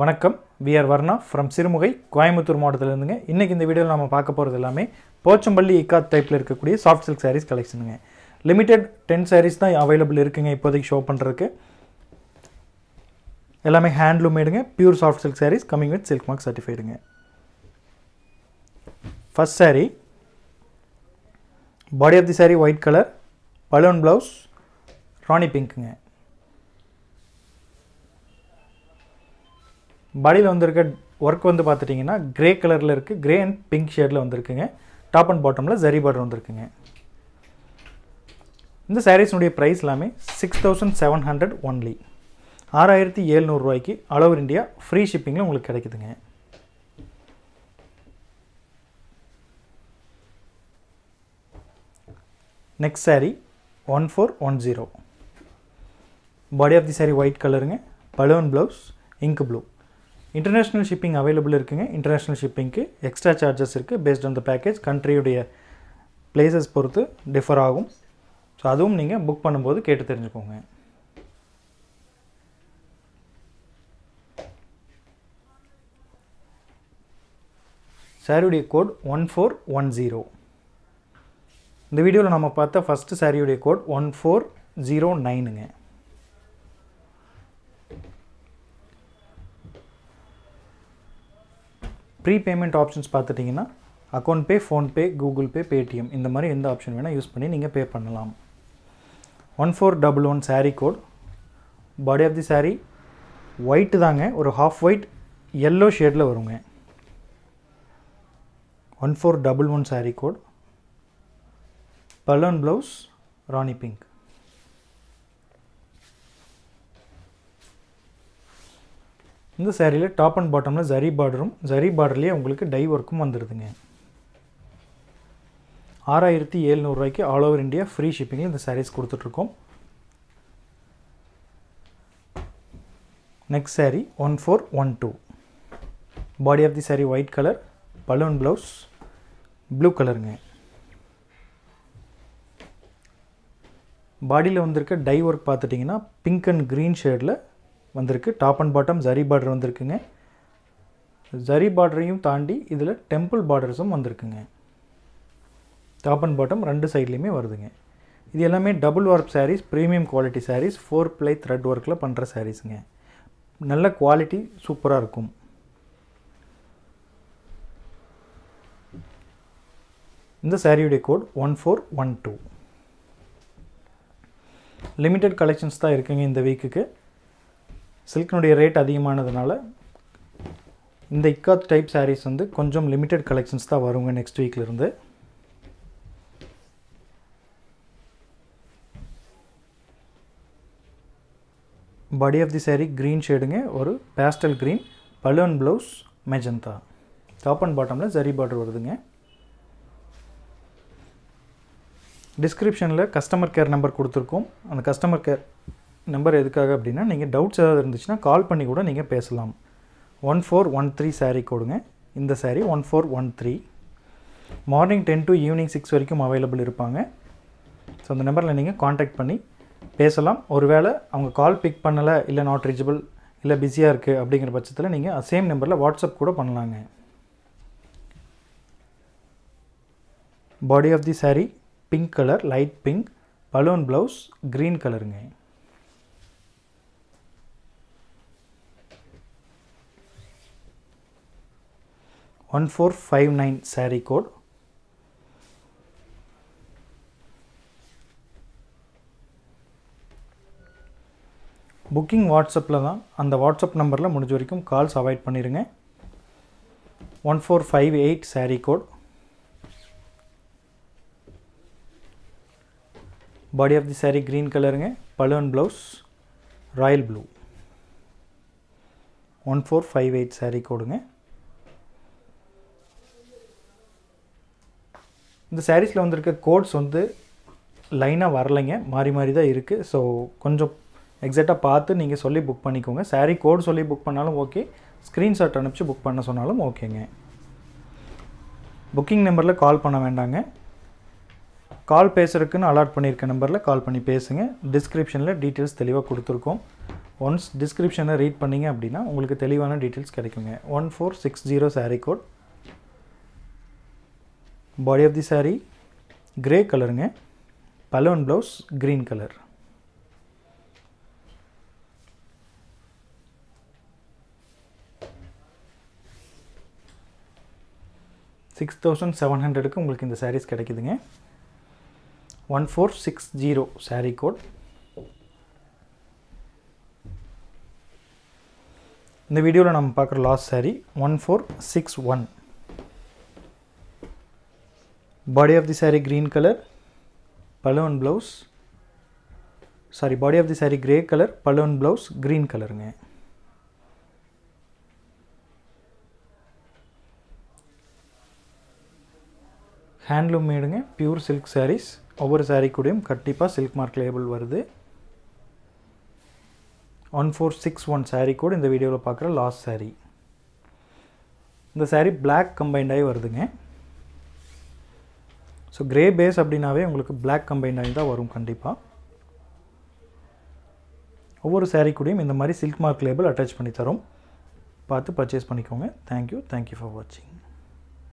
வணக்கம் V R Varna from Sirumugai Coimbatore மாவட்டத்திலேருந்துங்க இன்றைக்கி இந்த வீடியோவில் நம்ம பார்க்க போகிறது எல்லாமே போச்சம்பள்ளி இக்காத் டைப்பில் இருக்கக்கூடிய சாஃப்ட் சில்க் சாரீஸ் கலெக்ஷனுங்க லிமிடெட் டென் சாரீஸ் தான் அவைலபிள் இருக்குங்க இப்போதைக்கு ஷோ பண்ணுறதுக்கு எல்லாமே ஹேண்ட்லூமேடுங்க pure soft silk saris coming with silk mark சர்டிஃபைடுங்க first sari body of the sari white colour balloon blouse rani பிங்க்குங்க பாடியில் வந்திருக்க ஒர்க் வந்து பார்த்துட்டிங்கன்னா க்ரே கலரில் இருக்குது க்ரே அண்ட் பிங்க் ஷேடில் வந்திருக்குங்க டாப் அண்ட் பாட்டமில் ஜரி பார்டர் வந்திருக்குங்க இந்த சாரீஸ்னுடைய ப்ரைஸ் எல்லாமே six thousand seven hundred only ஆறாயிரத்தி ஏழ்நூறுரூவாய்க்கு ஆல் ஓவர் இந்தியா ஃப்ரீ ஷிப்பிங்கில் உங்களுக்கு கிடைக்குதுங்க next sari one four one zero body of the sari white கலருங்க balloon blouse ink blue international shipping available இருக்குங்க இன்டர்நேஷ்னல் ஷிப்பிங்க்கு எக்ஸ்ட்ரா சார்ஜஸ் இருக்குது பேஸ்ட் ஆன் த பேக்கேஜ் கண்ட்ரியுடைய பிளேசஸ் பொறுத்து டிஃபர் ஆகும் ஸோ அதுவும் நீங்கள் புக் பண்ணும்போது கேட்டு தெரிஞ்சுக்கோங்க சாரியுடைய code one four one zero இந்த வீடியோவில் நம்ம பார்த்த ஃபஸ்ட்டு சாரியுடைய கோட் ஒன் ஃபோர் ஜீரோ நைனுங்க ப்ரீ பேமெண்ட் ஆப்ஷன்ஸ் பார்த்துட்டிங்கன்னா account pay PhonePe Google Pay Paytm இந்த மாதிரி எந்த ஆப்ஷன் வேணால் யூஸ் பண்ணி நீங்கள் பே பண்ணலாம் one four double one sari code body of the sari white தாங்க ஒரு ஹாஃப் ஒயிட் எல்லோ ஷேடில் வருங்க one four double one sari code balloon blouse rani pink இந்த சேரீயில் டாப் அண்ட் பாட்டமில் ஜரி பார்டரும் ஜரி பார்டர்லேயே உங்களுக்கு டை ஒர்க்கும் வந்துடுதுங்க ஆறாயிரத்தி ஏழ்நூறுரூவாய்க்கு ஆல் ஓவர் இந்தியா ஃப்ரீ ஷிப்பிங்கில் இந்த சாரீஸ் கொடுத்துட்ருக்கோம் next sari one four one two body of the sari white colour balloon blouse blue கலருங்க பாடியில் வந்திருக்க டை ஒர்க் பார்த்துட்டிங்கன்னா பிங்க் அண்ட் க்ரீன் ஷேடில் வந்திருக்கு top and bottom zari border வந்திருக்குங்க ஜரி பார்டரையும் தாண்டி இதில் டெம்பிள் பார்டர்ஸும் வந்திருக்குங்க டாப் அண்ட் பாட்டம் ரெண்டு சைட்லேயுமே வருதுங்க இது எல்லாமே double work saris premium quality saris four ply thread ஒர்க்கில் பண்ணுற சாரீஸுங்க நல்ல குவாலிட்டி சூப்பராக இருக்கும் இந்த சாரியுடைய code one four one two limited collections தான் இருக்குங்க இந்த வீக்குக்கு சில்கினுடைய ரேட் அதிகமானதுனால இந்த இக்காத் டைப் சாரீஸ் வந்து கொஞ்சம் லிமிட்டெட் கலெக்ஷன்ஸ் தான் வருங்க நெக்ஸ்ட் வீக்லேருந்து body of the sari green ஷேடுங்க ஒரு pastel green balloon blouse magenta top and பாட்டமில் ஜரி பார்டர் வருதுங்க டிஸ்கிரிப்ஷனில் கஸ்டமர் கேர் நம்பர் கொடுத்துருக்கோம் அந்த கஸ்டமர் கேர் நம்பர் எதுக்காக அப்படின்னா நீங்கள் டவுட்ஸ் ஏதாவது இருந்துச்சுன்னா கால் பண்ணி கூட நீங்கள் பேசலாம் one four one three sari கொடுங்க இந்த sari one four one three morning ten to evening six வரைக்கும் அவைலபிள் இருப்பாங்க ஸோ அந்த நம்பரில் நீங்கள் காண்டாக்ட் பண்ணி பேசலாம் ஒருவேளை அவங்க கால் பிக் பண்ணலை இல்லை நாட் ரீச்சபிள் இல்லை பிஸியாக இருக்குது அப்படிங்கிற பட்சத்தில் நீங்கள் சேம் நம்பரில் வாட்ஸ்அப் கூட பண்ணலாங்க body of the sari pink colour light pink balloon blouse green கலருங்க one four five nine sari code booking வாட்ஸ்அப்பில் தான் அந்த வாட்ஸ்அப் நம்பரில் முடிஞ்ச வரைக்கும் கால்ஸ் அவாய்ட் பண்ணிடுங்க one four five eight sari code body of the sari green கலருங்க balloon blouse royal blue one four five eight sari கோடுங்க இந்த சாரீஸில் வந்திருக்க கோட்ஸ் வந்து லைனாக வரலைங்க மாறி மாறி தான் இருக்குது ஸோ கொஞ்சம் எக்ஸாக்டாக பார்த்து நீங்கள் சொல்லி புக் பண்ணிக்கோங்க சாரீ கோட் சொல்லி புக் பண்ணாலும் ஓகே ஸ்க்ரீன்ஷாட் அனுப்பிச்சு புக் பண்ண சொன்னாலும் ஓகேங்க புக்கிங் நம்பரில் கால் பண்ண வேண்டாங்க கால் பேசுகிறதுக்குன்னு அலாட் பண்ணியிருக்க நம்பரில் கால் பண்ணி பேசுங்க டிஸ்கிரிப்ஷனில் டீட்டெயில்ஸ் தெளிவாக கொடுத்துருக்கோம் ஒன்ஸ் டிஸ்கிரிப்ஷனை ரீட் பண்ணிங்க அப்படின்னா உங்களுக்கு தெளிவான டீட்டெயில்ஸ் கிடைக்குங்க one four six zero sari code body of the sari grey கலருங்க balloon blouse green colour six thousand seven ஹண்ட்ரடுக்கு உங்களுக்கு இந்த சாரீஸ் கிடைக்குதுங்க one four six zero sari code இந்த வீடியோவில் நம்ம பார்க்குற last sari one four six one body of the saree green color pallu and blouse sorry body of the saree grey color pallu and blouse green colorங்க handloom மேடுங்க pure silk saris ஒவ்வொரு சாரீ கூடயும் கண்டிப்பாக silk mark label வருது one four six one sari கூட இந்த வீடியோவில் பார்க்குற லாஸ்ட் சாரீ இந்த சாரீ பிளாக் கம்பைண்டாகி வருதுங்க ஸோ கிரே பேஸ் அப்படின்னாவே உங்களுக்கு பிளாக் கம்பைன் ஆகி தான் வரும் கண்டிப்பாக ஒவ்வொரு சேரீ கூடயும் இந்த மாதிரி சில்க் மார்க் லேபிள் அட்டாச் பண்ணி தரும் பார்த்து பர்ச்சேஸ் பண்ணிக்கோங்க தேங்க்யூ தேங்க்யூ ஃபார் வாட்சிங்